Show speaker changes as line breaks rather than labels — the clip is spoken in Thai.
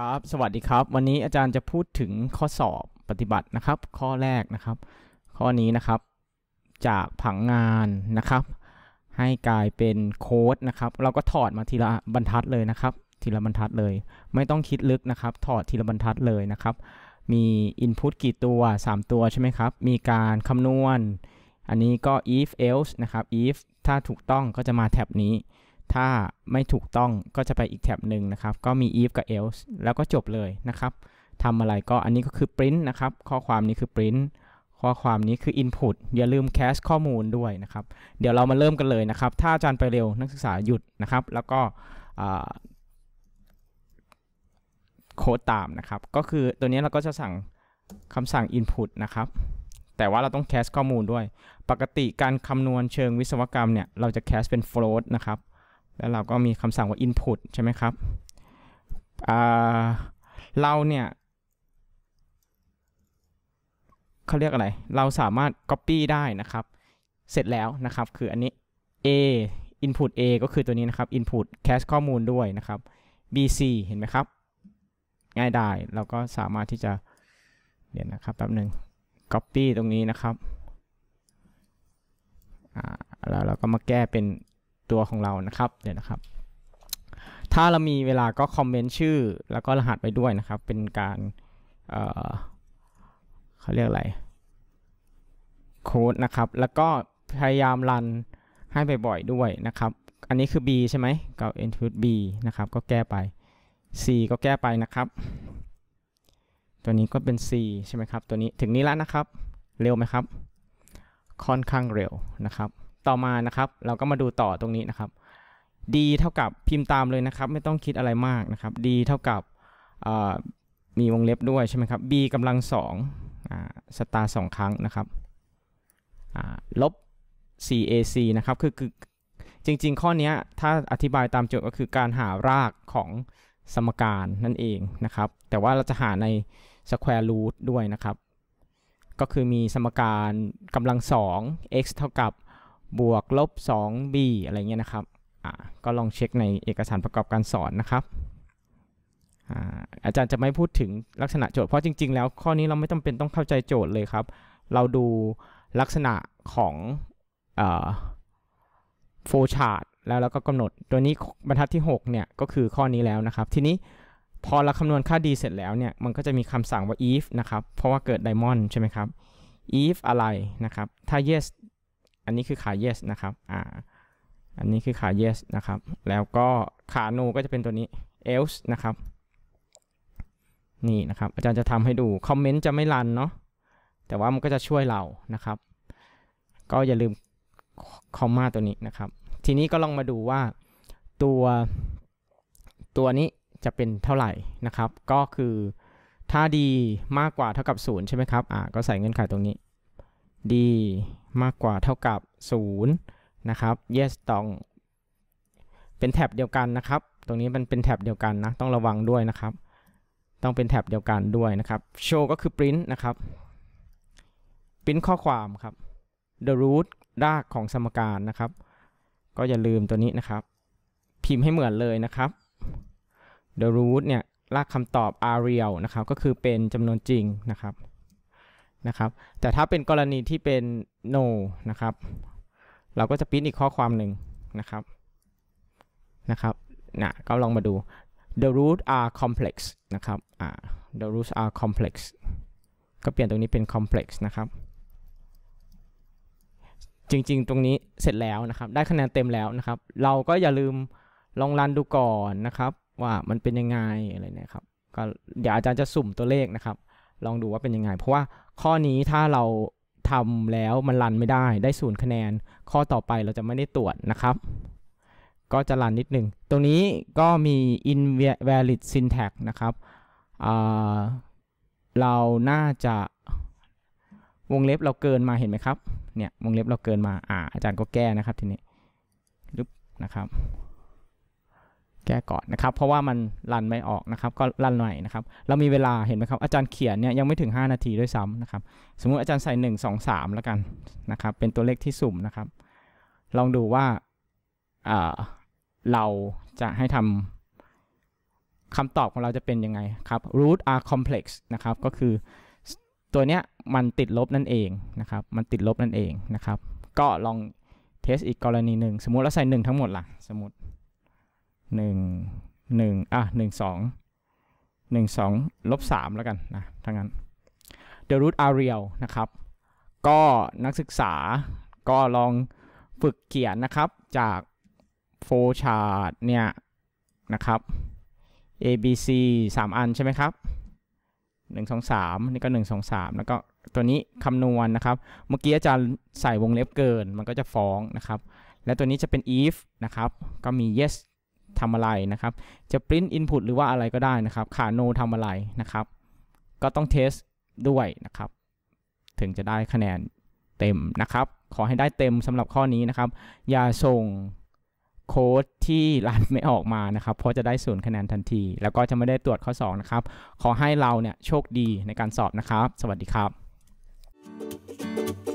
ครับสวัสดีครับ วันนี้อาจารย์จะพูดถึงข้อสอบปฏิบัตินะครับ ข้อแรกนะครับ ข้อนี้นะครับจากผังงานนะครับ ให้กลายเป็นโค้ดนะครับ เราก็ถอดมาทีละบรรทัดเลยนะครับ ทีละบรรทัดเลย ไม่ต้องคิดลึกนะครับ ถอดทีละบรรทัดเลยนะครับ มี Input กี่ตัว 3 ตัวใช่ไหมครับมีการคำนวณ อันนี้ก็ if else นะครับ if ถ้าถูกต้องก็จะมาแท็บนี้ถ้าไม่ถูกต้องก็จะไปอีกแท็บหนึ่งนะครับ ก็มี if กับ else แล้วก็จบเลยนะครับทำอะไรก็อันนี้ก็คือ print นะครับ ข้อความนี้คือ print ข้อความนี้คือ input อย่าลืม cache ข้อมูลด้วยนะครับ เดี๋ยวเรามาเริ่มกันเลยนะครับ ถ้าอาจารย์ไปเร็วนักศึกษาหยุดนะครับ แล้วก็โค้ดตามนะครับ ก็คือตัวนี้เราก็จะสั่งคำสั่ง input นะครับ แต่ว่าเราต้อง cache ข้อมูลด้วย ปกติการคำนวณเชิงวิศวกรรมเนี่ยเราจะ cache เป็น float นะครับแล้วเราก็มีคำสั่งว่า input ใช่ไหมครับเราเนี่ยเขาเรียกอะไร เราสามารถ copy ได้นะครับ เสร็จแล้วนะครับ คืออันนี้ a input a ก็คือตัวนี้นะครับ input c a s h ข้อมูลด้วยนะครับ bc เห็นไหมครับ ง่ายดายเราก็สามารถที่จะ เดี๋ยวนะครับแป๊บหนึ่ง copy ตรงนี้นะครับแล้วเราก็มาแก้เป็นตัวของเรานะครับเดี๋ยวนะครับ ถ้าเรามีเวลาก็คอมเมนต์ชื่อแล้วก็รหัสไปด้วยนะครับ เป็นการเเขาเรียกอะไรโค้ดนะครับแล้วก็พยายามรันให้บ่อยๆด้วยนะครับอันนี้คือ B ใช่ไหมกับ input B นะครับ ก็แก้ไป C ก็แก้ไปนะครับ ตัวนี้ก็เป็น C ใช่ไหมครับ ตัวนี้ถึงนี้แล้วนะครับ เร็วไหมครับ ค่อนข้างเร็วนะครับต่อมานะครับเราก็มาดูต่อตรงนี้นะครับ d เท่ากับพิมพ์ตามเลยนะครับไม่ต้องคิดอะไรมากนะครับ d เท่ากับมีวงเล็บด้วยใช่ไหมครับ b กำลังสองสตาร์สองครั้งนะครับลบ 4ac นะครับคือคือจริงๆ ข้อนี้ถ้าอธิบายตามโจทย์ก็คือการหารากของสมการนั่นเองนะครับแต่ว่าเราจะหาใน square root ด้วยนะครับก็คือมีสมการกำลังสอง x เท่ากับบวก ลบ 2b อะไรเงี้ยนะครับอ่าก็ลองเช็คในเอกสารประกอบการสอนนะครับ อาจารย์จะไม่พูดถึงลักษณะโจทย์ เพราะจริง ๆ แล้วข้อนี้เราไม่จำเป็นต้องเข้าใจโจทย์เลยครับ เราดูลักษณะของโฟชาร์ดแล้วเราก็กำหนดตัวนี้บรรทัดที่ 6 เนี่ยก็คือข้อนี้แล้วนะครับ ทีนี้พอเราคำนวณค่า d เสร็จแล้วเนี่ยมันก็จะมีคำสั่งว่า if นะครับเพราะว่าเกิดไดมอนด์ใช่ไหมครับ if อะไรนะครับถ้า yes อันนี้คือขา yes นะครับ อ่า อันนี้คือขา yes นะครับ แล้วก็ขา no ก็จะเป็นตัวนี้ else นะครับ นี่นะครับ อาจารย์จะทำให้ดูคอมเมนต์จะไม่รันเนาะแต่ว่ามันก็จะช่วยเรา นะครับ ก็อย่าลืมคอมมาตัวนี้นะครับ ทีนี้ก็ลองมาดูว่า ตัวตัวนี้จะเป็นเท่าไหร่นะครับ ก็คือ ถ้าดีมากกว่าเท่ากับ0ใช่ไหมครับ อ่า ก็ใส่เงื่อนไขตรงนี้ d มากกว่าเท่ากับ 0 นะครับ yes ต้อง เป็นแท็บเดียวกันนะครับ ตรงนี้มันเป็นแท็บเดียวกันนะต้องระวังด้วยนะครับ ต้องเป็นแท็บเดียวกันด้วยนะครับ show ก็คือ print นะครับ print ข้อความครับ the root รากของสมการนะครับ ก็อย่าลืมตัวนี้นะครับ พิมพ์ให้เหมือนเลยนะครับ the root เนี่ย รากคำตอบ are real นะครับ ก็คือเป็นจำนวนจริงนะครับนะครับแต่ถ้าเป็นกรณีที่เป็น no นะครับ เราก็จะพิมพ์อีกข้อความหนึ่งนะครับ นะครับนะก็ลองมาดู the roots are complex นะครับ the roots are complex ก็เปลี่ยนตรงนี้เป็น complex นะครับ จริงๆ ตรงนี้เสร็จแล้วนะครับ ได้คะแนนเต็มแล้วนะครับ เราก็อย่าลืมลองรันดูก่อนนะครับ ว่ามันเป็นยังไงอะไรนะครับ ก็เดี๋ยวอาจารย์จะสุ่มตัวเลขนะครับลองดูว่าเป็นยังไง เพราะว่าข้อนี้ถ้าเราทำแล้วมันรันไม่ได้ได้ศูนย์คะแนนข้อต่อไปเราจะไม่ได้ตรวจนะครับก็จะรันนิดหนึ่งตรงนี้ก็มี invalid syntax นะครับ เราน่าจะวงเล็บเราเกินมาเห็นไหมครับเนี่ยวงเล็บเราเกินมาอ่าอาจารย์ก็แก้นะครับทีนี้ลึบนะครับก้ก่อนนะครับ เพราะว่ามันรันไม่ออกนะครับ ก็รันหน่อยนะครับ เรามีเวลาเห็นไหมครับอาจารย์เขียนเนี่ยยังไม่ถึง 5 นาทีด้วยซ้ำนะครับ สมมุติอาจารย์ใส่1 2 3แล้วกันนะครับ เป็นตัวเลขที่สุ่มนะครับ ลองดูว่าเราจะให้ทำคำตอบของเราจะเป็นยังไงครับ root are complex นะครับ ก็คือตัวเนี้ยมันติดลบนั่นเองนะครับ มันติดลบนั่นเองนะครับ ก็ลองเทสอีกกรณีหนึ่งสมมุติเราใส่1ทั้งหมดล่ะสมมติหนึ่งหนึ่งอ่ะหนึ่งสองหนึ่งสองลบสามแล้วกันนะทั้งนั้น the root are a l นะครับก็นักศึกษาก็ลองฝึกเขียนนะครับจากโฟชาร์ดเนี่ย นะครับ A B C 3 อันใช่ไหมครับ 1 2 3 นี่ก็ 1 2 3 แล้วก็ตัวนี้คำนวณนนะครับ เมื่อกี้อาจารย์ใส่วงเล็บเกินมันก็จะฟ้องนะครับ และตัวนี้จะเป็น if นะครับก็มี yes ทำอะไรนะครับ จะ print input หรือว่าอะไรก็ได้นะครับ ขาโนทำอะไรนะครับ ก็ต้องเทสด้วยนะครับ ถึงจะได้คะแนนเต็มนะครับ ขอให้ได้เต็มสำหรับข้อนี้นะครับ อย่าส่งโค้ดที่รันไม่ออกมานะครับ เพราะจะได้ศูนย์คะแนนทันที แล้วก็จะไม่ได้ตรวจข้อ 2 นะครับ ขอให้เราเนี่ยโชคดีในการสอบนะครับ สวัสดีครับ